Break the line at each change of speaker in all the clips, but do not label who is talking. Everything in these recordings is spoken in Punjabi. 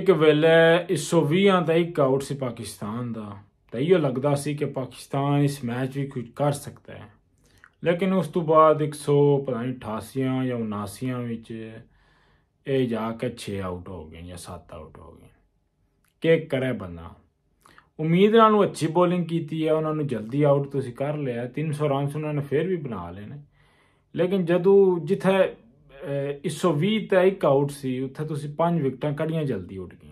ਇੱਕ ਵੇਲੇ 120 ਦਾ ਇੱਕ ਆਊਟ ਸੀ ਪਾਕਿਸਤਾਨ ਦਾ ਤਾਂ ਇਹ ਲੱਗਦਾ ਸੀ ਕਿ ਪਾਕਿਸਤਾਨ ਇਸ ਮੈਚ ਵਿੱਚ ਕੁਝ ਕਰ ਸਕਦਾ ਹੈ ਲੇਕਿਨ ਉਸ ਤੋਂ ਬਾਅਦ 188 ਜਾਂ 79 ਵਿੱਚ ਇਹ ਜਾ ਕੇ 6 ਆਊਟ ਹੋ ਗਏ ਜਾਂ 7 ਆਊਟ ਹੋ ਗਏ ਕੀ ਕਰੇ ਬੰਦਾ ਉਮੀਦ ਨਾਲ ਨੂੰ ਅੱਛੀ ਬੋਲਿੰਗ ਕੀਤੀ ਹੈ ਉਹਨਾਂ ਨੂੰ ਜਲਦੀ ਆਊਟ ਤੁਸੀਂ ਕਰ ਲਿਆ 300 ਰਨਸ ਉਹਨਾਂ ਨੇ ਫੇਰ ਵੀ ਬਣਾ ਲੈਣੇ ਲੇਕਿਨ ਜਦੋਂ ਜਿੱਥੇ एक सौ भी एक आउट से उत्थे तो पाँच विकटा कड़िया जल्दी उठ गई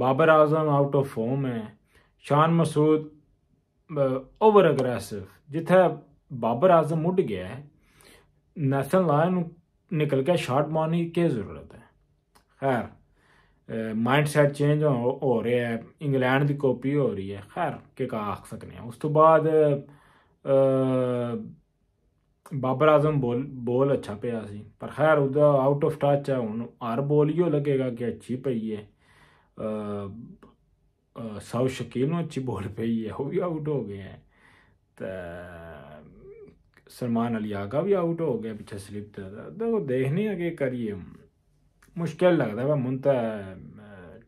Babar Azam out of form है शान मसूद ओवर अग्रैसिव जिथे बाबर आजम उड गया है नैशनल लायन निकल के शॉर्ट मारने की क्या जरूरत है खैर माइंड सैट चेंज हो रहा है इंग्लैंड की कॉपी हो रही है खैर के का आख सकने उस तो बाद ਬਾਬਰ ਆਜ਼ਮ ਬੋਲ ਬੋਲ ਅੱਛਾ ਪਿਆ ਸੀ ਪਰ ਖੈਰ ਉਹਦਾ ਆਊਟ ਆਫ ਟੱਚ ਹੈ ਹੁਣ ਹਰ ਬੋਲ ਹੀ ਲੱਗੇਗਾ ਕਿ ਅੱਛੀ ਪਈ ਹੈ ਸਾਊ ਸ਼ਕੀਲ ਨੂੰ ਅੱਛੀ ਬੋਲ ਪਈ ਹੈ ਉਹ ਵੀ ਆਊਟ ਹੋ ਗਿਆ ਹੈ ਤੇ ਸਲਮਾਨ ਅਲੀ ਆਗਾ ਵੀ ਆਊਟ ਹੋ ਗਿਆ ਪਿੱਛੇ ਸਲਿਪ ਤੇ ਦੇਖੋ ਦੇਖਨੇ ਅਗੇ ਕਰੀਏ ਮੁਸ਼ਕਿਲ ਲੱਗਦਾ ਵਾ ਮੁੰਤ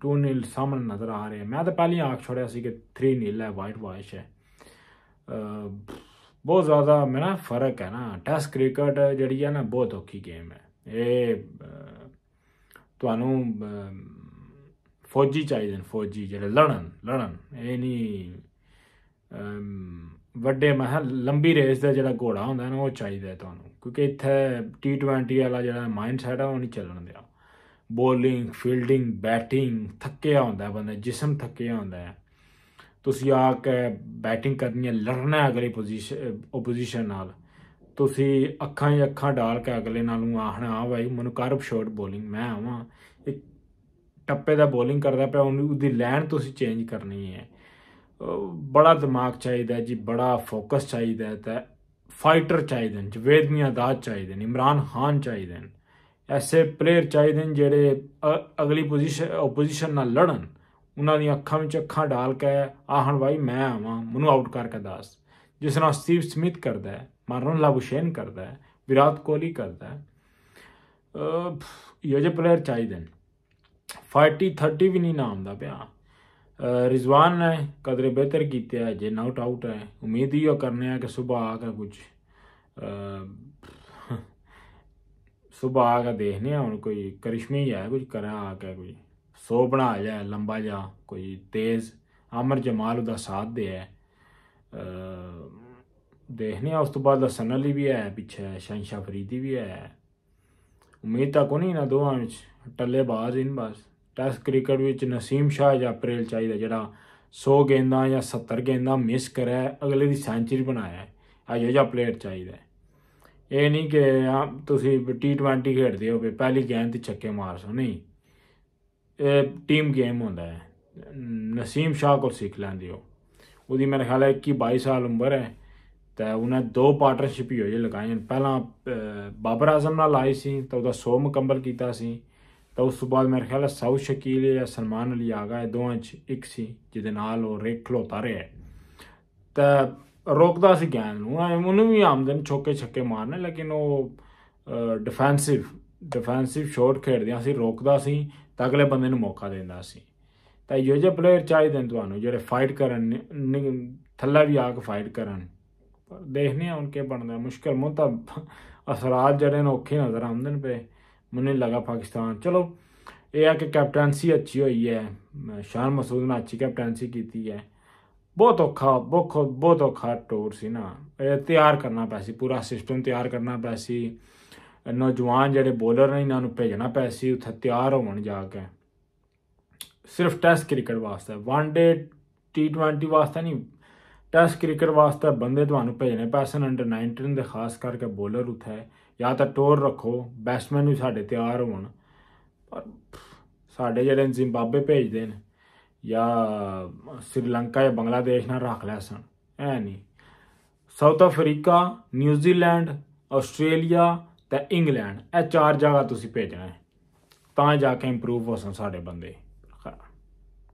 2 ਨੀਲ ਸਾਹਮਣੇ ਨਜ਼ਰ ਆ ਰਹੇ ਮੈਂ ਤਾਂ ਪਹਿਲੀ ਆਖ ਛੋੜਿਆ ਸੀ ਕਿ 3 ਨੀਲ ਹੈ ਵਾਈਟ ਵਾਸ਼ ਹੈ ਬਹੁਤ ਜ਼ਿਆਦਾ ਮੇਰਾ ਫਰਕ ਹੈ ਨਾ ਟੈਸਟ ਕ੍ਰਿਕਟ ਜਿਹੜੀ ਹੈ ਨਾ ਬਹੁਤ ਔਖੀ ਗੇਮ ਹੈ ਇਹ ਤੁਹਾਨੂੰ ਫੌਜੀ ਚਾਹੀਦੇ ਨੇ ਫੌਜੀ ਜਿਹੜੇ ਲੜਨ ਲੜਨ ਇਹ ਨਹੀਂ ਵੱਡੇ ਮਹਿਲ ਲੰਬੀ ਰੇਸ ਦਾ ਜਿਹੜਾ ਘੋੜਾ ਹੁੰਦਾ ਨਾ ਉਹ ਚਾਹੀਦਾ ਤੁਹਾਨੂੰ ਕਿਉਂਕਿ ਇੱਥੇ T20 ਵਾਲਾ ਜਿਹੜਾ ਮਾਈਂਡ ਸੈਟ ਆ ਉਹ ਨਹੀਂ ਚੱਲਣ ਦਿਆ ਬੋਲਿੰਗ ਫੀਲਡਿੰਗ ਬੈਟਿੰਗ ਥੱਕਿਆ ਹੁੰਦਾ ਬੰਦਾ ਜਿਸਮ ਥੱਕਿਆ ਹੁੰਦਾ ਹੈ ਤੁਸੀਂ ਆ ਕੇ ਬੈਟਿੰਗ ਕਰਨੀ ਹੈ ਲੜਨਾ ਹੈ ਅਗਲੇ ਪੋਜੀਸ਼ਨ ਆਪੋਜੀਸ਼ਨ ਨਾਲ ਤੁਸੀਂ ਅੱਖਾਂ ਹੀ ਅੱਖਾਂ ਡਾਲ ਕੇ ਅਗਲੇ ਨਾਲ ਨੂੰ ਆਹਣਾ ਆ ਭਾਈ ਮੈਨੂੰ ਕਰਬ ਸ਼ਾਟ ਬੋਲਿੰਗ ਮੈਂ ਆਵਾਂ ਇੱਕ ਟੱਪੇ ਦਾ ਬੋਲਿੰਗ ਕਰਦਾ ਪਿਆ ਉਹਦੀ ਲਾਈਨ ਤੁਸੀਂ ਚੇਂਜ ਕਰਨੀ ਹੈ ਬੜਾ ਦਿਮਾਗ ਚਾਹੀਦਾ ਜੀ ਬੜਾ ਫੋਕਸ ਚਾਹੀਦਾ ਤਾਂ ਫਾਈਟਰ ਚਾਹੀਦੇ ਨੇ ਜਵੇਦ ਮੀਆਂ ਚਾਹੀਦੇ ਨੇ ਇਮਰਾਨ ਖਾਨ ਚਾਹੀਦੇ ਨੇ ਐਸੇ ਪਲੇਅਰ ਚਾਹੀਦੇ ਨੇ ਜਿਹੜੇ ਅਗਲੀ ਪੋਜੀਸ਼ਨ ਆਪੋਜੀਸ਼ਨ ਨਾਲ ਲੜਨ ਉਹਨਾਂ ਦੀਆਂ ਅੱਖਾਂ ਵਿੱਚ ਅੱਖਾਂ ਡਾਲ ਕੇ ਆਹਣ ਭਾਈ ਮੈਂ ਆਵਾਂ ਮੈਨੂੰ ਆਊਟ ਕਰਕੇ ਦੱਸ ਜਿਸ ਤਰ੍ਹਾਂ ਸਟੀਵ ਸਮਿਥ ਕਰਦਾ ਹੈ ਮਾਰਨ ਲਾਬੁਸ਼ੇਨ ਕਰਦਾ ਹੈ ਵਿਰਾਟ ਕੋਹਲੀ ਕਰਦਾ ਹੈ ਇਹ ਜੇ ਪਲੇਅਰ ਚਾਹੀਦੇ ਨੇ 40 30 ਵੀ ਨਹੀਂ ਨਾਮ ਦਾ ਪਿਆ ਰਿਜ਼ਵਾਨ ਨੇ ਕਦਰੇ ਬਿਹਤਰ ਕੀਤਾ ਜੇ ਨਾਟ ਆਊਟ ਹੈ ਉਮੀਦ ਹੀ ਉਹ ਕਰਨੇ ਆ ਕਿ ਸਵੇਰ ਆ ਕੇ ਕੁਝ ਸਵੇਰ ਆ ਕੇ ਦੇਖਨੇ ਆ ਹੁਣ ਕੋਈ ਕਰਿਸ਼ਮੇ ਹੀ ਆ ਕੁਝ ਕਰਾ ਆ ਕੇ ਕੋਈ ਸੋ ਬਣਾ ਜਾ ਲੰਬਾ ਜਾ ਕੋਈ ਤੇਜ਼ ਆਮਰ ਜਮਾਲ ਉਹਦਾ ਸਾਥ ਦੇ ਹੈ ਦੇਖਨੇ ਉਸ ਤੋਂ ਬਾਅਦ ਲਸਨ ਅਲੀ ਵੀ ਹੈ ਪਿੱਛੇ ਸ਼ੰਸ਼ਾ ਫਰੀਦੀ ਵੀ ਹੈ ਉਮੀਦ ਤਾਂ ਕੋਈ ਨਾ ਦੋਵਾਂ ਵਿੱਚ ਟੱਲੇਬਾਜ਼ ਇਨ ਬਸ ਟੈਸਟ ਕ੍ਰਿਕਟ ਵਿੱਚ ਨਸੀਮ ਸ਼ਾਹ ਜਾਂ ਅਪ੍ਰੈਲ ਚਾਹੀਦਾ ਜਿਹੜਾ 100 ਗੇਂਦਾਂ ਜਾਂ 70 ਗੇਂਦਾਂ ਮਿਸ ਕਰੇ ਅਗਲੇ ਦੀ ਸੈਂਚਰੀ ਬਣਾਇਆ ਅਜੋ ਜਿਹਾ ਪਲੇਅਰ ਚਾਹੀਦਾ ਇਹ ਨਹੀਂ ਕਿ ਤੁਸੀਂ ਟੀ20 ਖੇਡਦੇ ਹੋ ਪਹਿਲੀ ਗੇਂਦ ਤੇ ਛੱਕੇ ਮਾਰਸੋ ਨਹੀਂ ਟੀਮ ਗੇਮ ਹੁੰਦਾ ਹੈ ਨਸੀਮ ਸ਼ਾਹ ਕੋਲ ਸਿੱਖ ਲੈਂਦੇ ਹੋ ਉਹਦੀ ਮੇਰੇ ਖਿਆਲ ਹੈ 21 22 ਸਾਲ ਉਮਰ ਹੈ ਤਾਂ ਉਹਨੇ ਦੋ ਪਾਰਟਨਰਸ਼ਿਪ ਹੀ ਹੋਏ ਲਗਾਈਆਂ ਪਹਿਲਾਂ ਬਾਬਰ ਆਜ਼ਮ ਨਾਲ ਆਈ ਸੀ ਤਾਂ ਉਹਦਾ 100 ਮੁਕੰਮਲ ਕੀਤਾ ਸੀ ਤਾਂ ਉਸ ਤੋਂ ਬਾਅਦ ਮੇਰੇ ਖਿਆਲ ਹੈ ਸਾਊ ਸ਼ਕੀਲ ਜਾਂ ਸਲਮਾਨ ਅਲੀ ਆ ਗਏ ਦੋਵਾਂ 'ਚ ਇੱਕ ਸੀ ਜਿਹਦੇ ਨਾਲ ਉਹ ਰੇਖ ਖਲੋਤਾ ਰਿਹਾ ਤਾਂ ਰੋਕਦਾ ਸੀ ਗਿਆਨ ਨੂੰ ਉਹਨੂੰ ਵੀ ਆਮਦਨ ਛੋਕੇ ਛੱਕੇ ਮਾਰਨੇ ਲੇਕਿਨ ਉਹ ਡਿਫੈਂਸਿਵ ਡਿਫੈਂਸਿਵ ਸ਼ਾਟ ਖੇਡਦੇ ਸੀ ਰੋਕਦਾ ਸੀ ਤਾਂ ਅਗਲੇ ਬੰਦੇ ਨੂੰ ਮੌਕਾ ਦਿੰਦਾ ਸੀ ਤਾਂ ਇਹੋ ਜਿਹੇ ਪਲੇਅਰ ਚਾਹੀਦੇ ਨੇ ਤੁਹਾਨੂੰ ਜਿਹੜੇ ਫਾਈਟ ਕਰਨ ਥੱਲੇ ਵੀ ਆ ਕੇ ਫਾਈਟ ਕਰਨ ਪਰ ਦੇਖਨੇ ਆ ਉਨਕੇ ਬਣਦਾ ਮੁਸ਼ਕਲ ਮੁੰਤਾ ਅਸਰਾਜ ਜਿਹੜੇ ਨੇ ਔਖੇ ਨਜ਼ਰ ਆਉਂਦੇ ਨੇ ਪਏ ਮੈਨੂੰ ਲੱਗਾ ਪਾਕਿस्तान ਚਲੋ ਇਹ ਆ ਕਿ ਕੈਪਟਨਸੀ ਅੱਛੀ ਹੋਈ ਹੈ ਸ਼ਾਨ ਮਸੂਦ ਨੇ ਅੱਛੀ ਕੈਪਟਨਸੀ ਕੀਤੀ ਹੈ ਬਹੁਤ ਔਖਾ ਬਹੁਤ ਬਹੁਤ ਔਖਾ ਟੂਰ ਸੀ ਨਾ ਇਹ ਤਿਆਰ ਕਰਨਾ ਪੈਸੀ ਪੂਰਾ ਸਿਸਟਮ ਤਿਆਰ ਕਰਨਾ ਪੈਸੀ ਨੌਜਵਾਨ ਜਿਹੜੇ ਬੋਲਰ ਨੇ ਇਹਨਾਂ ਨੂੰ ਭੇਜਣਾ ਪੈਸੀ ਉੱਥੇ ਤਿਆਰ ਹੋਣ ਜਾ ਕੇ ਸਿਰਫ ਟੈਸਟ ਕ੍ਰਿਕਟ ਵਾਸਤੇ ਵਨ ਡੇ ਟੀ20 ਵਾਸਤੇ ਨਹੀਂ ਟੈਸਟ ਕ੍ਰਿਕਟ ਵਾਸਤੇ ਬੰਦੇ ਤੁਹਾਨੂੰ ਭੇਜਣੇ ਪੈਸਨ ਅੰਡਰ 19 ਦੇ ਖਾਸ ਕਰਕੇ ਬੋਲਰ ਉੱਥੇ ਜਾਂ ਤਾਂ ਟੋਰ ਰੱਖੋ ਬੈਟਸਮੈਨ ਵੀ ਸਾਡੇ ਤਿਆਰ ਹੋਣ ਪਰ ਸਾਡੇ ਜਿਹੜੇ ਜ਼ਿੰਬਾਬਵੇ ਭੇਜਦੇ ਨੇ ਜਾਂ ਸ੍ਰੀਲੰਕਾ ਜਾਂ ਬੰਗਲਾਦੇਸ਼ ਨਾਲ ਰੱਖ ਲੈ ਸਨ ਐ ਨਹੀਂ ਸਾਊਥ ਅਫਰੀਕਾ ਨਿਊਜ਼ੀਲੈਂਡ ਆਸਟ੍ਰੇਲੀਆ ਤੇ ਇੰਗਲੈਂਡ ਇਹ ਚਾਰ ਜਗ੍ਹਾ ਤੁਸੀਂ ਭੇਜਣਾ ਹੈ ਤਾਂ ਜਾ ਕੇ ਇੰਪਰੂਵ ਹੋ ਸਕਣ ਸਾਡੇ ਬੰਦੇ